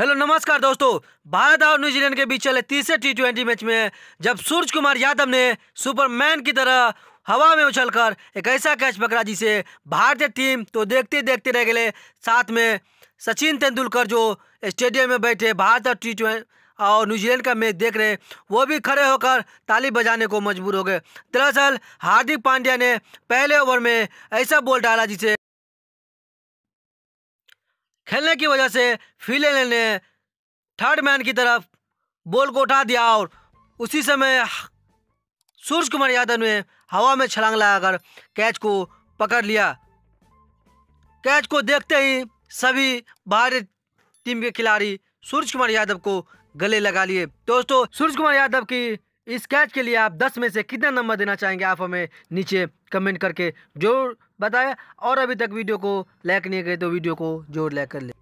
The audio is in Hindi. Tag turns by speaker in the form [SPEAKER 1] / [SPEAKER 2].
[SPEAKER 1] हेलो नमस्कार दोस्तों भारत और न्यूजीलैंड के बीच चले तीसरे टी ट्वेंटी मैच में जब सूर्य कुमार यादव ने सुपरमैन की तरह हवा में उछलकर एक ऐसा कैच पकड़ा जिसे भारतीय टीम तो देखते देखते रह गए साथ में सचिन तेंदुलकर जो स्टेडियम में बैठे भारत और टी और न्यूजीलैंड का मैच देख रहे वो भी खड़े होकर ताली बजाने को मजबूर हो गए दरअसल हार्दिक पांड्या ने पहले ओवर में ऐसा बोल डाला जिसे खेलने की वजह से फिले ने थर्ड मैन की तरफ बॉल को उठा दिया और उसी समय सूर्य कुमार यादव ने हवा में छलांग लगाकर कैच को पकड़ लिया कैच को देखते ही सभी बाहरी टीम के खिलाड़ी सूर्य कुमार यादव को गले लगा लिए दोस्तों सूर्य कुमार यादव की इस कैच के लिए आप 10 में से कितना नंबर देना चाहेंगे आप हमें नीचे कमेंट करके जरूर बताएं और अभी तक वीडियो को लाइक नहीं करें तो वीडियो को जरूर लाइक कर लें